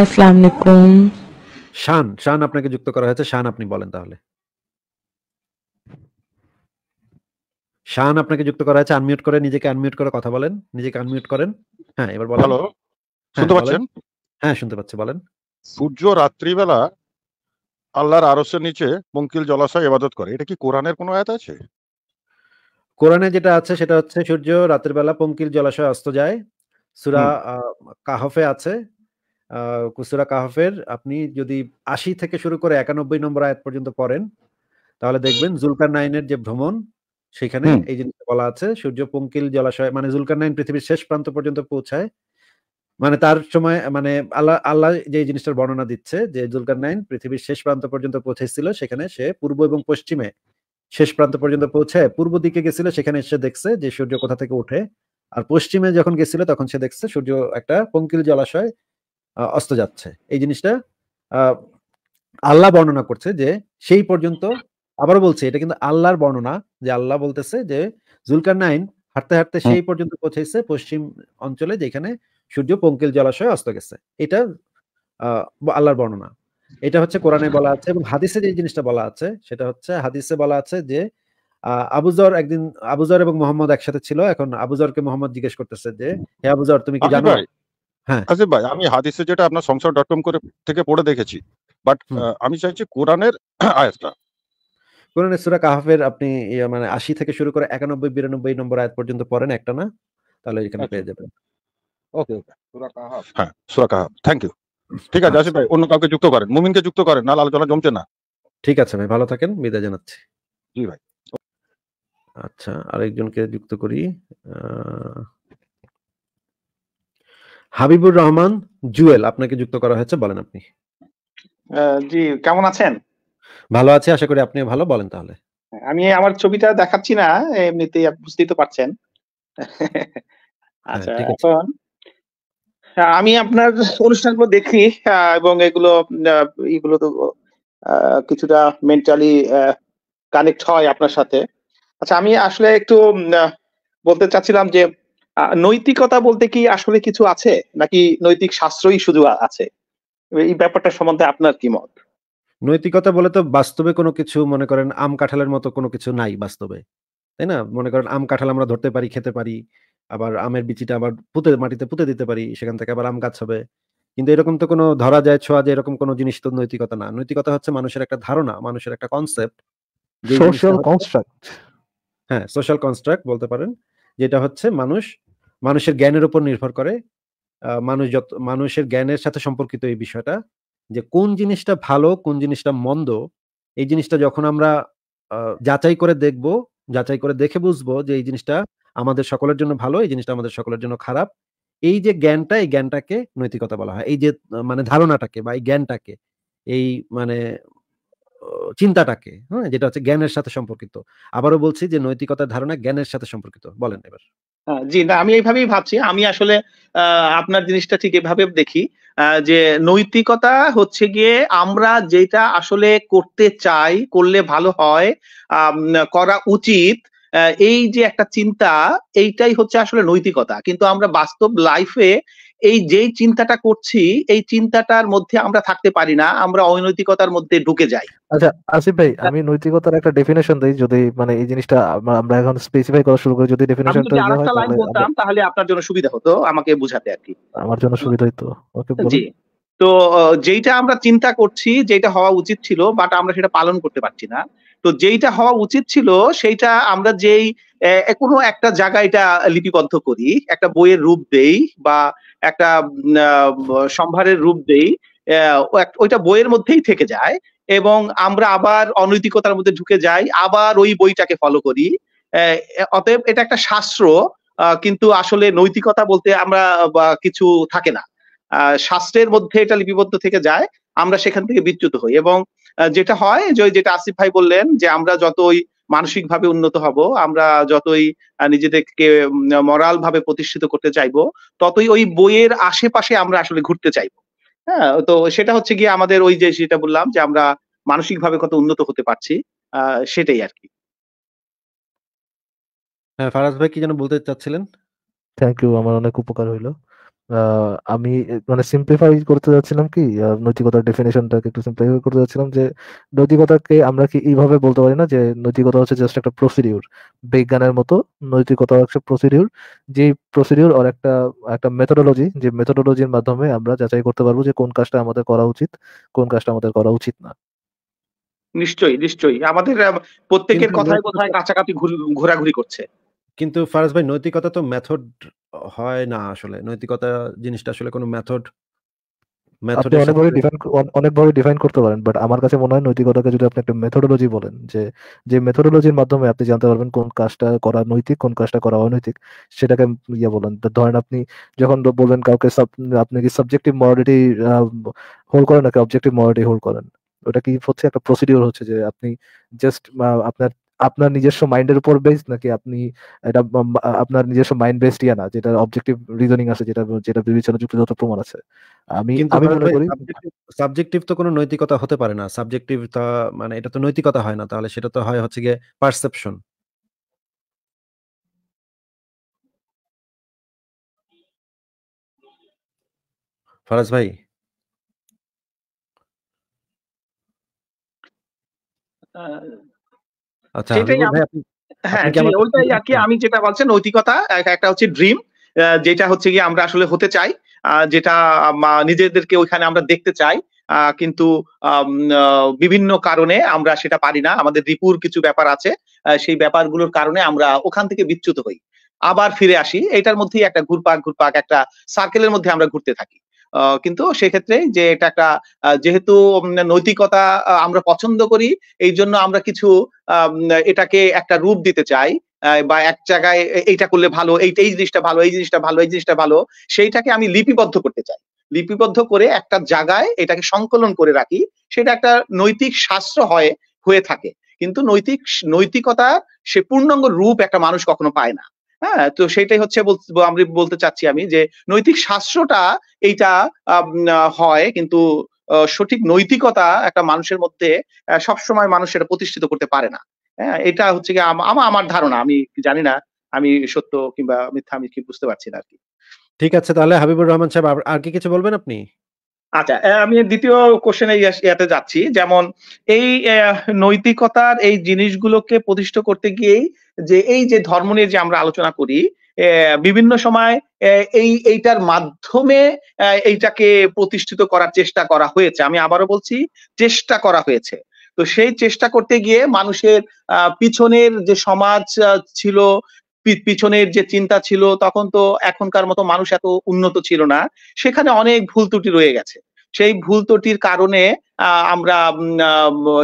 আসসালামু আলাইকুম শান শান আপনাকে যুক্ত করা হয়েছে শান আপনি বলেন তাহলে শান আপনাকে যুক্ত করা হয়েছে আনমিউট করে নিজেকে আনমিউট করে কথা বলেন নিজেকে আনমিউট করেন হ্যাঁ এবার বলেন হ্যালো শুনতে পাচ্ছেন হ্যাঁ শুনতে পাচ্ছি বলেন সূর্য রাত্রিবেলা আল্লাহর আরসের নিচে বঙ্কিল জলাশয় ইবাদত করে এটা কি কোরআনের কোনো আয়াত আছে কোরআনে যেটা আছে সেটা হচ্ছে সূর্য রাতের বেলা পঙ্কিল জলাশয় অস্ত যায় সুরা কাহফে আছে কুসুরা কাহফের আপনি যদি আশি থেকে শুরু করে একানব্বই নম্বর আয়াত পর্যন্ত পড়েন তাহলে দেখবেন জুলকার নাইনের যে ভ্রমণ সেখানে এই জিনিসটা বলা আছে সূর্য পঙ্কিল জলাশয় মানে জুলকার নাইন পৃথিবীর শেষ প্রান্ত পর্যন্ত পৌঁছায় মানে তার সময় মানে আল্লাহ আল্লাহ যে জিনিসটার বর্ণনা দিচ্ছে যে জুলকার নাইন পৃথিবীর শেষ প্রান্ত পর্যন্ত পৌঁছেছিল সেখানে সে পূর্ব এবং পশ্চিমে শেষ প্রান্ত পর্যন্ত পৌঁছায় পূর্ব দিকে গেছিল সেখানে এসে দেখছে যে সূর্য কোথা থেকে ওঠে আর পশ্চিমে যখন গেছিল তখন সে দেখছে সূর্য একটা পঙ্কিল জলাশয় অস্ত যাচ্ছে এই জিনিসটা আল্লাহ বর্ণনা করছে যে সেই পর্যন্ত আবার বলছে এটা কিন্তু আল্লাহর বর্ণনা যে আল্লাহ বলতেছে যে জুলকার নাইন হাঁটতে হাঁটতে সেই পর্যন্ত পৌঁছেছে পশ্চিম অঞ্চলে যেখানে সূর্য পঙ্কিল জলাশয়ে অস্ত গেছে এটা আল্লাহর বর্ণনা এটা হচ্ছে কোরআনে বলা আছে এবং হাদিসে যে জিনিসটা বলা আছে সেটা হচ্ছে হাদিসে বলা আছে যে আবুজর একদিন আবুজর এবং মোহাম্মদ একসাথে ছিল এখন আবুজরকে মোহাম্মদ জিজ্ঞেস করতেছে যে হে আবুজর তুমি কি জানো হ্যাঁ আসিফ আচ্ছা ভাই আমি হাদিসে যেটা আপনার সংসার ডট কম করে থেকে পড়ে দেখেছি বাট আমি চাইছি কোরআনের আয়াতটা কোরআনের সুরা কাহাফের আপনি মানে আশি থেকে শুরু করে একানব্বই বিরানব্বই নম্বর আয়াত পর্যন্ত পড়েন একটা না তাহলে এখানে আচ্ছা। পেয়ে যাবেন ওকে ওকে সুরা কাহাফ হ্যাঁ সুরা কাহাফ থ্যাংক ইউ ঠিক আছে আচ্ছা। আসিফ ভাই অন্য কাউকে যুক্ত করেন মুমিনকে যুক্ত করেন না আলোচনা জমছে না ঠিক আছে ভাই ভালো থাকেন বিদায় জানাচ্ছি জি ভাই আচ্ছা আরেকজনকে যুক্ত করি আহ হাবিবুর রহমান জুয়েল আপনাকে যুক্ত করা হয়েছে বলেন আপনি জি কেমন আছেন ভালো আছি আশা করি আপনি ভালো বলেন তাহলে আমি আমার ছবিটা দেখাচ্ছি না এমনিতেই বুঝতেই তো পারছেন হ্যাঁ, আচ্ছা আমি আপনার অনুষ্ঠানগুলো দেখি এবং এগুলো এগুলো তো কিছুটা মেন্টালি কানেক্ট হয় আপনার সাথে আচ্ছা আমি আসলে একটু বলতে চাচ্ছিলাম যে নৈতিকতা বলতে কি আসলে কিছু আছে নাকি নৈতিক শাস্ত্রই শুধু আছে এই ব্যাপারটা সম্বন্ধে আপনার কি মত নৈতিকতা বলে তো বাস্তবে কোনো কিছু মনে করেন আম কাঁঠালের মতো কোনো কিছু নাই বাস্তবে তাই না মনে করেন আম কাঁঠাল আমরা ধরতে পারি খেতে পারি আবার আমের বিচিটা আবার পুঁতে মাটিতে পুঁতে দিতে পারি সেখান থেকে আবার আম গাছ হবে কিন্তু এরকম তো কোনো ধরা যায় ছোঁয়া যায় এরকম কোনো জিনিস তো নৈতিকতা না নৈতিকতা হচ্ছে মানুষের একটা ধারণা মানুষের একটা কনসেপ্ট সোশ্যাল কনস্ট্রাক্ট হ্যাঁ সোশ্যাল কনস্ট্রাক্ট বলতে পারেন যেটা হচ্ছে মানুষ মানুষের জ্ঞানের উপর নির্ভর করে মানুষ যত মানুষের জ্ঞানের সাথে সম্পর্কিত এই বিষয়টা যে কোন জিনিসটা ভালো কোন জিনিসটা মন্দ এই জিনিসটা যখন আমরা যাচাই করে দেখব যাচাই করে দেখে বুঝবো যে এই জিনিসটা আমাদের সকলের জন্য ভালো এই জিনিসটা আমাদের সকলের জন্য খারাপ এই যে জ্ঞানটা এই জ্ঞানটাকে নৈতিকতা বলা হয় এই যে মানে ধারণাটাকে বা এই জ্ঞানটাকে এই মানে চিন্তাটাকে হ্যাঁ যেটা হচ্ছে জ্ঞানের সাথে সম্পর্কিত আবারও বলছি যে নৈতিকতার ধারণা জ্ঞানের সাথে সম্পর্কিত বলেন এবার জি না আমি এইভাবেই ভাবছি আমি আসলে আপনার জিনিসটা ঠিক এভাবে দেখি যে নৈতিকতা হচ্ছে গিয়ে আমরা যেটা আসলে করতে চাই করলে ভালো হয় করা উচিত এই যে একটা চিন্তা এইটাই হচ্ছে আসলে নৈতিকতা কিন্তু আমরা বাস্তব লাইফে এই যেই চিন্তাটা করছি এই চিন্তাটার মধ্যে আমরা থাকতে পারি না আমরা অনৈতিকতার মধ্যে ঢুকে যাই আচ্ছা আসিফ ভাই আমি নৈতিকতার একটা ডেফিনেশন দেই যদি মানে এই জিনিসটা আমরা এখন স্পেসিফাই করা শুরু করি যদি ডেফিনেশনটা যদি আরেকটা লাইন বলতাম তাহলে আপনার জন্য সুবিধা হতো আমাকে বুঝাতে আর কি আমার জন্য সুবিধা হতো ওকে জি তো যেটা আমরা চিন্তা করছি যেটা হওয়া উচিত ছিল বাট আমরা সেটা পালন করতে পারছি না তো যেইটা হওয়া উচিত ছিল সেইটা আমরা যেই কোনো একটা জায়গায় এটা লিপিবদ্ধ করি একটা বইয়ের রূপ দেই বা একটা সম্ভারের রূপ দেই ওইটা বইয়ের মধ্যেই থেকে যায় এবং আমরা আবার অনৈতিকতার মধ্যে ঢুকে যাই আবার ওই বইটাকে ফলো করি অতএব এটা একটা শাস্ত্র কিন্তু আসলে নৈতিকতা বলতে আমরা কিছু থাকে না শাস্ত্রের মধ্যে এটা লিপিবদ্ধ থেকে যায় আমরা সেখান থেকে বিচ্যুত হই এবং যেটা হয় যে যেটা আসিফ ভাই বললেন যে আমরা যতই মানসিকভাবে উন্নত হব আমরা যতই নিজেদেরকে মরাল ভাবে প্রতিষ্ঠিত করতে চাইবো ততই ওই বইয়ের আশেপাশে আমরা আসলে ঘুরতে চাইবো হ্যাঁ তো সেটা হচ্ছে গিয়ে আমাদের ওই যে যেটা বললাম যে আমরা মানসিকভাবে কত উন্নত হতে পারছি সেটাই আর কি হ্যাঁ ফারাজ ভাই কি যেন বলতে চাচ্ছিলেন থ্যাংক ইউ আমার অনেক উপকার হইলো আমি মানে সিম্পলিফাই করতে যাচ্ছিলাম কি নৈতিকতার ডেফিনেশনটাকে একটু সিম্পলিফাই করতে যাচ্ছিলাম যে নৈতিকতাকে আমরা কি এইভাবে বলতে পারি না যে নৈতিকতা হচ্ছে জাস্ট একটা প্রসিডিউর বিজ্ঞানের মতো নৈতিকতা হচ্ছে প্রসিডিউর যে প্রসিডিউর আর একটা একটা মেথোডোলজি যে মেথোডোলজির মাধ্যমে আমরা যাচাই করতে পারবো যে কোন কাজটা আমাদের করা উচিত কোন কাজটা আমাদের করা উচিত না নিশ্চয়ই নিশ্চয়ই আমাদের প্রত্যেকের কথায় কথায় কাছাকাছি ঘোরাঘুরি করছে কিন্তু ফারাজ ভাই নৈতিকতা তো মেথড হয় না আসলে নৈতিকতা জিনিসটা আসলে কোনো মেথড আপনি অনেকভাবে ডিফাইন অনেকভাবে ডিফাইন করতে পারেন বাট আমার কাছে মনে হয় নৈতিকতাকে যদি আপনি একটা মেথোডোলজি বলেন যে যে মেথোডোলজির মাধ্যমে আপনি জানতে পারবেন কোন কাজটা করা নৈতিক কোন কাজটা করা অনৈতিক সেটাকে ইয়ে বলেন ধরেন আপনি যখন বলবেন কাউকে আপনি কি সাবজেক্টিভ মরালিটি হোল্ড করেন নাকি অবজেক্টিভ মরালিটি হোল্ড করেন ওটা কি হচ্ছে একটা প্রসিডিওর হচ্ছে যে আপনি জাস্ট আপনার আপনার নিজস্ব মাইন্ডের উপর বেসড নাকি আপনি এটা আপনার নিজস্ব মাইন্ড বেসড ইয়া না যেটা অবজেক্টিভ রিজনিং আছে যেটা যেটা বিবেচনা যুক্ত যত প্রমাণ আছে আমি আমি মনে করি সাবজেক্টিভ তো কোনো নৈতিকতা হতে পারে না সাবজেক্টিভ তা মানে এটা তো নৈতিকতা হয় না তাহলে সেটা তো হয় হচ্ছে গিয়ে পারসেপশন ফরাজ ভাই uh, আচ্ছা, হ্যাঁ, আমি যেটা বলছি নৈতিকতা একটা হচ্ছে ড্রিম যেটা হচ্ছে কি আমরা আসলে হতে চাই যেটা নিজেদেরকে ওইখানে আমরা দেখতে চাই কিন্তু বিভিন্ন কারণে আমরা সেটা পারি না আমাদের রিপুর কিছু ব্যাপার আছে সেই ব্যাপারগুলোর কারণে আমরা ওখান থেকে বিচ্যুত হই আবার ফিরে আসি এটার মধ্যেই একটা ঘুরপাক ঘুরপাক একটা সার্কেলের মধ্যে আমরা ঘুরতে থাকি কিন্তু সেক্ষেত্রে যে এটা একটা যেহেতু নৈতিকতা আমরা পছন্দ করি এই জন্য আমরা কিছু এটাকে একটা রূপ দিতে চাই বা এক জায়গায় এইটা করলে ভালো এই এই জিনিসটা ভালো এই জিনিসটা ভালো এই জিনিসটা ভালো সেইটাকে আমি লিপিবদ্ধ করতে চাই লিপিবদ্ধ করে একটা জায়গায় এটাকে সংকলন করে রাখি সেটা একটা নৈতিক শাস্ত্র হয় হয়ে থাকে কিন্তু নৈতিক নৈতিকতা সে পূর্ণাঙ্গ রূপ একটা মানুষ কখনো পায় না হ্যাঁ তো সেটাই হচ্ছে আমি বলতে চাচ্ছি আমি যে নৈতিক শাস্ত্রটা এইটা হয় কিন্তু সঠিক নৈতিকতা একটা মানুষের মধ্যে সবসময় মানুষ এটা প্রতিষ্ঠিত করতে পারে না হ্যাঁ এটা হচ্ছে কি আমার আমার ধারণা আমি জানি না আমি সত্য কিংবা মিথ্যা আমি কি বুঝতে পারছি না আর কি ঠিক আছে তাহলে হাবিবুর রহমান সাহেব আর কি কিছু বলবেন আপনি আচ্ছা আমি দ্বিতীয় কোশ্চেনে ইয়াতে যাচ্ছি যেমন এই নৈতিকতার এই জিনিসগুলোকে প্রতিষ্ঠিত করতে গিয়েই যে এই যে ধর্ম নিয়ে যে আমরা আলোচনা করি বিভিন্ন সময় এই এইটার মাধ্যমে এইটাকে প্রতিষ্ঠিত করার চেষ্টা করা হয়েছে আমি আবারও বলছি চেষ্টা করা হয়েছে তো সেই চেষ্টা করতে গিয়ে মানুষের পিছনের যে সমাজ ছিল পিছনের যে চিন্তা ছিল তখন তো এখনকার মতো মানুষ এত উন্নত ছিল না সেখানে অনেক ভুল ত্রুটি রয়ে গেছে সেই ভুল ত্রুটির কারণে আমরা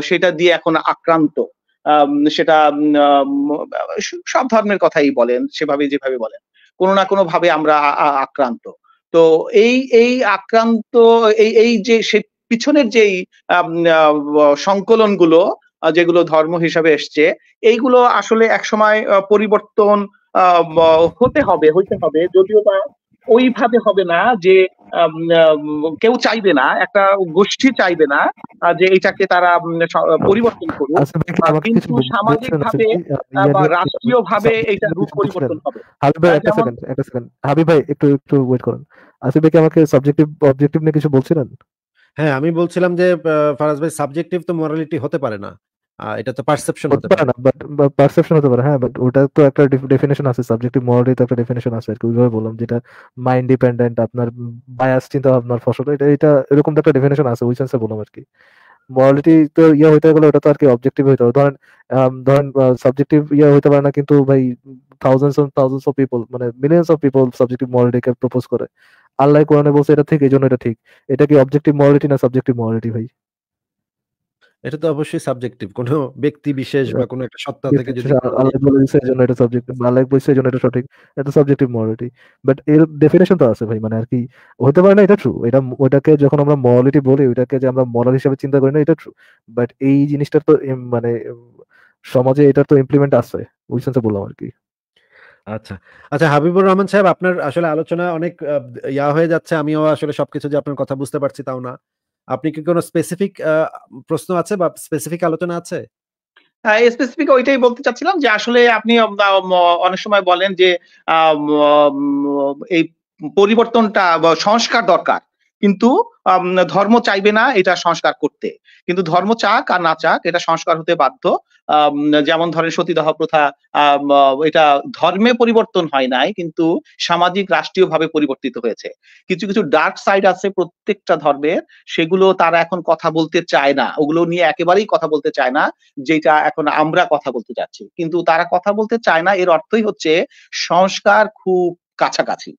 সেটা দিয়ে এখন আক্রান্ত সেটা সব ধর্মের কথাই বলেন সেভাবে যেভাবে বলেন কোনো না কোনো ভাবে আমরা আক্রান্ত তো এই এই আক্রান্ত এই এই যে সে পিছনের যেই সংকলন গুলো যেগুলো ধর্ম হিসাবে এসছে এইগুলো আসলে একসময় পরিবর্তন হতে হবে হইতে হবে যদিও বা ওইভাবে হবে না যে কেউ চাইবে না একটা গোষ্ঠী চাইবে না যে এটাকে তারা পরিবর্তন করুক আচ্ছা, কিন্তু সামাজিক ভাবে বা রাষ্ট্রীয় ভাবে এটা রূপ পরিবর্তন হবে একটা সেকেন্ড আচ্ছা, একটা সেকেন্ড হাবিব ভাই একটু একটু ওয়েট করুন আসিফ ভাই আমাকে সাবজেক্টিভ অবজেক্টিভ নিয়ে কিছু বলছিলেন হ্যাঁ আমি বলছিলাম যে ফারাজ ভাই সাবজেক্টিভ তো মোরালিটি হতে পারে না এটা তো পারসেপশন হতে পারে না বাট পারসেপশন হতে পারে হ্যাঁ বাট ওটা তো একটা ডেফিনেশন আছে সাবজেক্টিভ মোরালিটি তো একটা ডেফিনেশন আছে আর কি ওইভাবে বললাম যেটা মাইন্ড ডিপেন্ডেন্ট আপনার বায়াস চিন্তা ভাবনার ফসল এটা এটা এরকম একটা ডেফিনেশন আছে ওই সেন্সে বললাম আর কি মোরালিটি তো ইয়ে হইতে গেলে ওটা তো আর কি অবজেক্টিভ হইতে হবে ধরেন ধরেন সাবজেক্টিভ ইয়ে হইতে পারে না কিন্তু ভাই thousands of thousands of people মানে মিলিয়ন্স অফ পিপল সাবজেক্টিভ মোরালিটিকে প্রপোজ করে আল্লাহ কোরআনে বলছে এটা ঠিক এই জন্য এটা ঠিক এটা কি অবজেক্টিভ মোরালিটি না সাবজেক্টিভ মোরালিটি ভাই এটা তো অবশ্যই সাবজেক্টিভ কোন ব্যক্তি বিশেষ বা কোন একটা সত্তা থেকে যদি আল্লাহ বলে দিছে এজন্য এটা সাবজেক্টিভ আল্লাহ বলছে এজন্য এটা সঠিক এটা সাবজেক্টিভ মরালিটি বাট এর ডেফিনেশন তো আছে ভাই মানে আর কি হতে পারে না এটা ট্রু এটা ওটাকে যখন আমরা মরালিটি বলি ওটাকে যে আমরা মরাল হিসেবে চিন্তা করি না এটা ট্রু বাট এই জিনিসটার তো মানে সমাজে এটার তো ইমপ্লিমেন্ট আছে ওই সেন্সে বললাম আর কি আচ্ছা আচ্ছা হাবিবুর রহমান সাহেব আপনার আসলে আলোচনা অনেক ইয়া হয়ে যাচ্ছে আমিও আসলে সবকিছু যে আপনার কথা বুঝতে পারছি তাও না আপনি কি কোনো স্পেসিফিক প্রশ্ন আছে বা স্পেসিফিক আলোচনা আছে স্পেসিফিক ওইটাই বলতে চাচ্ছিলাম যে আসলে আপনি অনেক সময় বলেন যে এই পরিবর্তনটা সংস্কার দরকার কিন্তু ধর্ম চাইবে না এটা সংস্কার করতে কিন্তু ধর্ম চাক আর না চাক এটা সংস্কার হতে বাধ্য যেমন ধরেন সতীদাহ প্রথা এটা ধর্মে পরিবর্তন হয় নাই কিন্তু সামাজিক রাষ্ট্রীয়ভাবে পরিবর্তিত হয়েছে কিছু কিছু ডার্ক সাইড আছে প্রত্যেকটা ধর্মের সেগুলো তারা এখন কথা বলতে চায় না ওগুলো নিয়ে একেবারেই কথা বলতে চায় না যেটা এখন আমরা কথা বলতে চাচ্ছি কিন্তু তারা কথা বলতে চায় না এর অর্থই হচ্ছে সংস্কার খুব কাছাকাছি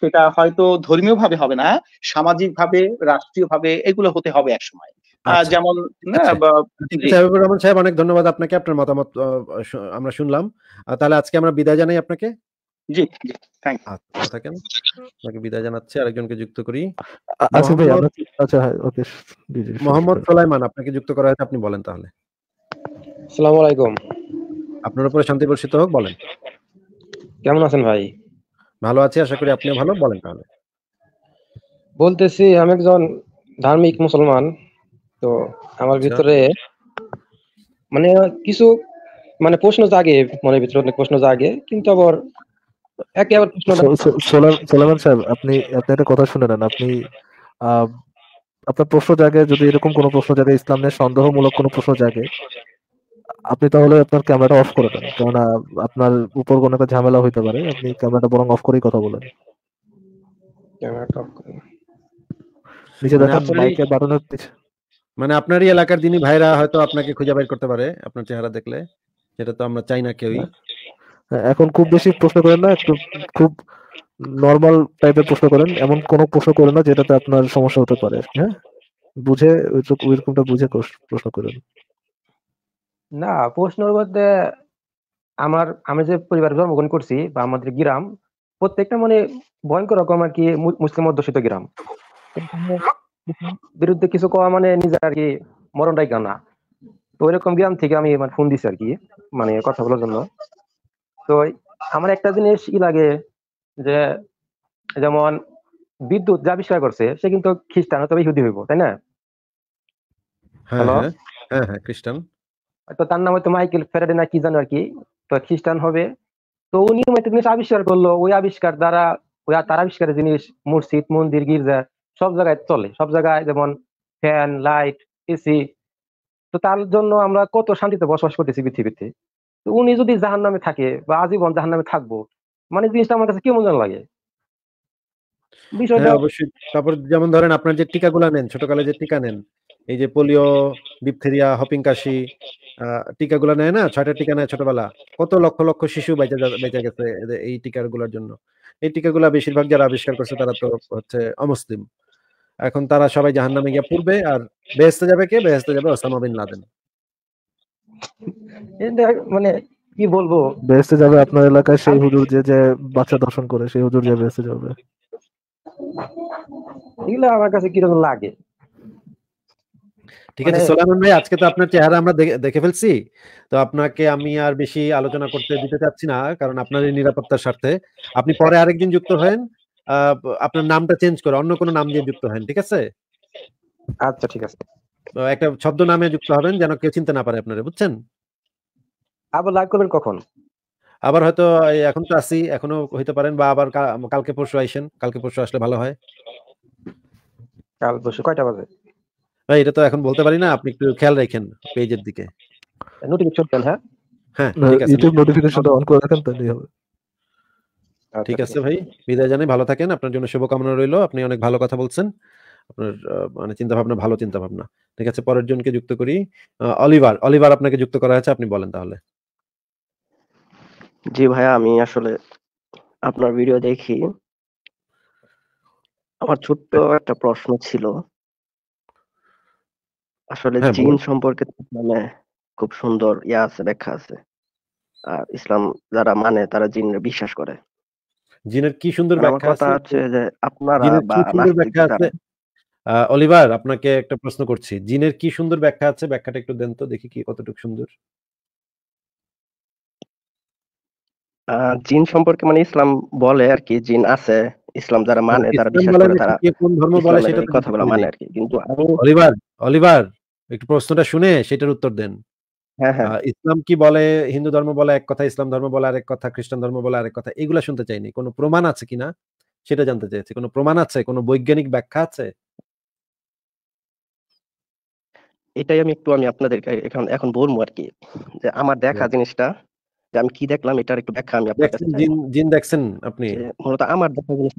সেটা হয়তো ধর্মীয় ভাবে হবে না সামাজিক ভাবে রাষ্ট্রীয় ভাবে এগুলো হতে হবে একসময় আচ্ছা। যেমন আচ্ছা। রহমান সাহেব অনেক ধন্যবাদ আপনাকে আপনার মতামত আমরা শুনলাম তাহলে আজকে আমরা বিদায় জানাই আপনাকে আচ্ছা, আপনাকে বিদায় আরেকজনকে যুক্ত করি আচ্ছা হ্যাঁ, যুক্ত করা হয়েছে আপনি বলেন তাহলে আপনার উপরে শান্তি বর্ষিত হোক বলেন কেমন আছেন ভাই ভালো আছি আশা করি আপনি ভালো বলেন তাহলে বলতেছি আমি একজন ধার্মিক মুসলমান তো আমার আচ্ছা। ভিতরে মানে কিছু মানে প্রশ্ন জাগে মনের ভিতরে অনেক প্রশ্ন জাগে কিন্তু আবার একে আবার প্রশ্ন সোলামান সাহেব আপনি আপনি একটা কথা শুনে নেন আপনি আপনার প্রশ্ন জাগে যদি এরকম কোনো প্রশ্ন জাগে ইসলামের সন্দেহমূলক কোনো প্রশ্ন জাগে আপনি তাহলে আপনার ক্যামেরাটা অফ করে দেন কেননা আপনার উপর কোনো একটা ঝামেলা হইতে পারে আপনি ক্যামেরাটা বরং অফ করেই কথা বলেন ক্যামেরাটা অফ করে নিচে মানে দেখেন মাইকের মানে আপনারই এলাকার যিনি ভাইরা হয়তো আপনাকে খুঁজে বের করতে পারে আপনার চেহারা দেখলে সেটা তো আমরা চাই না কেউই হ্যাঁ, এখন খুব বেশি প্রশ্ন করেন না একটু খুব নর্মাল টাইপের প্রশ্ন করেন এমন কোনো প্রশ্ন করেন না যেটাতে আপনার সমস্যা হতে পারে হ্যাঁ বুঝে ওইরকমটা বুঝে প্রশ্ন করেন না প্রশ্ন বলতে আমার আমি যে পরিবার জন্মগ্রহণ করছি বা আমাদের গ্রাম প্রত্যেকটা মানে ভয়ঙ্কর রকম আর কি মুসলিম অধ্যুষিত গ্রাম বিরুদ্ধে কিছু কওয়া মানে নিজের আর কি মরণটাই গানা তো ওইরকম গ্রাম থেকে আমি মানে ফোন দিছি আর কি মানে কথা বলার জন্য তো আমার একটা জিনিস ই লাগে যে যেমন বিদ্যুৎ যা আবিষ্কার করছে সে কিন্তু খ্রিস্টান অথবা ইহুদি হইব তাই না হ্যাঁ হ্যাঁ, হ্যাঁ, হ্যাঁ খ্রিস্টান তো তার নাম হয়তো মাইকেল ফেরাডে না কি জানো আর কি তো খ্রিস্টান হবে তো উনি একটা জিনিস আবিষ্কার করলো ওই আবিষ্কার দ্বারা ওই তার আবিষ্কারের জিনিস মসজিদ মন্দির গির্জা সব জায়গায় চলে সব জায়গায় যেমন ফ্যান লাইট এসি তো তার জন্য আমরা কত শান্তিতে বসবাস করতেছি পৃথিবীতে তো উনি যদি জাহান নামে থাকে বা আজীবন জাহান নামে থাকবো মানে জিনিসটা আমার কাছে কেমন যেন লাগে বিষয়টা হ্যাঁ, অবশ্যই তারপর যেমন ধরেন আপনার যে টিকা গুলা নেন ছোটকালে যে টিকা নেন এই যে পোলিও ডিপথেরিয়া হপিং কাশি টিকাগুলো নেয় না ছয়টা টিকা নেয় ছোটবেলা কত লক্ষ লক্ষ শিশু বেঁচে গেছে এই টিকাগুলোর জন্য এই টিকাগুলো বেশিরভাগ যারা আবিষ্কার করছে তারা তো হচ্ছে অমুসলিম এখন তারা সবাই জাহান নামে গিয়ে পড়বে আর বেহেস্তে যাবে কে বেহেস্তে যাবে ওসামা বিন লাদেন মানে কি বলবো বেহেস্তে যাবে আপনার এলাকায় সেই হুজুর যে যে বাচ্চা দর্শন করে সেই হুজুর যে বেহেস্তে যাবে এগুলো আমার কাছে কিরকম লাগে ঠিক আছে মানে সোলাইমান ভাই আজকে তো আপনার চেহারা আমরা দেখে ফেলছি তো আপনাকে আমি আর বেশি আলোচনা করতে দিতে চাচ্ছি না কারণ আপনার এই নিরাপত্তার স্বার্থে আপনি পরে আরেকদিন যুক্ত হন আপনার নামটা চেঞ্জ করে অন্য কোনো নাম দিয়ে যুক্ত হন ঠিক আছে আচ্ছা ঠিক আছে তো একটা ছদ্ম নামে যুক্ত হবেন যেন কেউ চিনতে না পারে আপনারে বুঝছেন আবার লাভ করবেন কখন আবার হয়তো এখন তো আসি এখনো হইতে পারেন বা আবার কালকে পরশু আইসেন কালকে পরশু আসলে ভালো হয় কাল পরশু কয়টা বাজে ভাই এটা তো এখন বলতে পারি না হ্যাঁ। আপনি একটু খেয়াল রাখেন পেজের দিকে নোটিফিকেশন খেয়াল হ্যাঁ হ্যাঁ ঠিক আছে ইউটিউব নোটিফিকেশনটা অন করে রাখেন তাহলেই হবে আচ্ছা, ঠিক আছে আচ্ছা। ভাই বিদায় জানাই ভালো থাকেন আপনার জন্য শুভকামনা রইল আপনি অনেক ভালো কথা বলছেন আপনার মানে চিন্তা ভাবনা ভালো চিন্তা ভাবনা ঠিক আছে পরের জনকে যুক্ত করি অলিভার অলিভার আপনাকে যুক্ত করা হয়েছে আপনি বলেন তাহলে জি ভাইয়া আমি আসলে আপনার ভিডিও দেখি আমার ছোট্ট একটা প্রশ্ন ছিল আসলে জিন হ্যাঁ, সম্পর্কে মানে খুব সুন্দর ইয়া আছে ব্যাখ্যা আছে। আর ইসলাম যারা মানে তারা জিন বিশ্বাস করে। জিনের কি সুন্দর ব্যাখ্যা আছে যে আপনারা অলিভার আপনাকে একটা প্রশ্ন করছি। জিনের কি সুন্দর ব্যাখ্যা আছে? ব্যাখ্যাটা একটু দেন তো দেখি কি কতটুকু সুন্দর? জিন সম্পর্কে মানে ইসলাম বলে কি জিন আছে। ইসলাম যারা মানে তারা বিশ্বাস করে তারা কোন ধর্ম বলে সেটা কথাগুলো মানে আর কি কিন্তু অলিভার অলিভার একটু প্রশ্নটা শুনে সেটার উত্তর দেন হ্যাঁ, হ্যাঁ। ইসলাম কি বলে হিন্দু ধর্ম বলে এক কথা ইসলাম ধর্ম বলে আরেক কথা খ্রিস্টান ধর্ম বলে আরেক কথা এগুলা শুনতে চাইনি কোনো প্রমাণ আছে কিনা সেটা জানতে চাইছি কোনো প্রমাণ আছে কোনো বৈজ্ঞানিক ব্যাখ্যা আছে এটাই আমি একটু আমি আপনাদের এখন এখন বলবো আর কি যে আমার দেখা হ্যাঁ। জিনিসটা আমি কি দেখলাম এটার একটু ব্যাখ্যা আমি জিন দেখছেন আপনি মূলত আমার দেখা জিনিস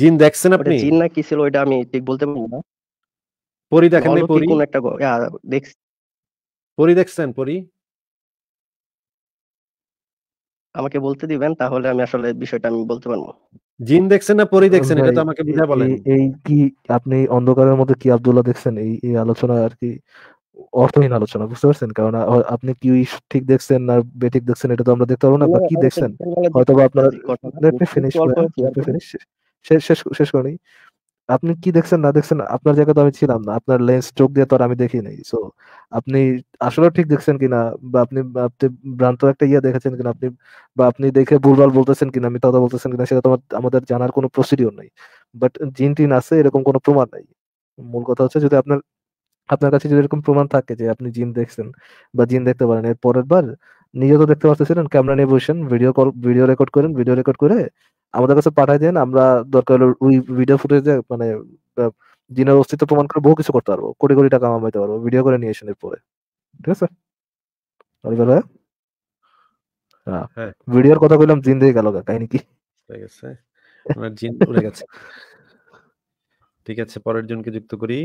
জিন দেখছেন আপনি জিন না কি ছিল ওইটা আমি ঠিক বলতে পারি না পরি দেখেন নাই পরি কোন একটা দেখছি পরি দেখছেন পরি আমাকে বলতে দিবেন তাহলে আমি আসলে বিষয়টা আমি বলতে পারবো জিন দেখছেন না পরি দেখছেন এটা তো আমাকে বুঝা বলেন এই কি আপনি অন্ধকারের মধ্যে কি আব্দুল্লাহ দেখছেন এই এই আলোচনা আর কি অর্থহীন আলোচনা বুঝতে পারছেন কারণ আপনি কি ঠিক দেখছেন না বেঠিক দেখছেন এটা তো আমরা দেখতে পারবো না বা কি দেখছেন হয়তো বা আপনার শেষ করি আপনি কি দেখছেন না দেখছেন আপনার জায়গা তো আমি ছিলাম না আপনার লেন্স চোখ দিয়ে তো আমি দেখি নাই সো আপনি আসলে ঠিক দেখছেন কিনা বা আপনি আপনি ভ্রান্ত একটা ইয়ে দেখেছেন কিনা আপনি বা আপনি দেখে ভুলভাল বলতেছেন কিনা আমি কথা বলতেছেন কিনা সেটা তো আমাদের জানার কোনো প্রসিডিওর নাই বাট জিন টিন আছে এরকম কোনো প্রমাণ নাই মূল কথা হচ্ছে যদি আপনার আপনার কাছে যদি এরকম প্রমাণ থাকে যে আপনি জিন দেখছেন বা জিন দেখতে পারেন এর পরের বার নিজে তো দেখতে পারতেছিলেন ক্যামেরা নিয়ে বসেন ভিডিও কল ভিডিও রেকর্ড করেন ভিডিও রেকর্ড করে আমাদের কাছে পাঠাই দেন আমরা দরকার হলো ওই ভিডিও ফুটেজ মানে জিনের অস্তিত্ব প্রমাণ করে বহু কিছু করতে পারবো কোটি কোটি টাকা কামাইতে পারবো ভিডিও করে নিয়ে এসেন এরপরে ঠিক আছে হ্যাঁ।, হ্যাঁ ভিডিওর কথা কইলাম জিন দিয়ে গেল কাহিনী কি ঠিক আছে গেছে ঠিক আছে পরের জনকে যুক্ত করি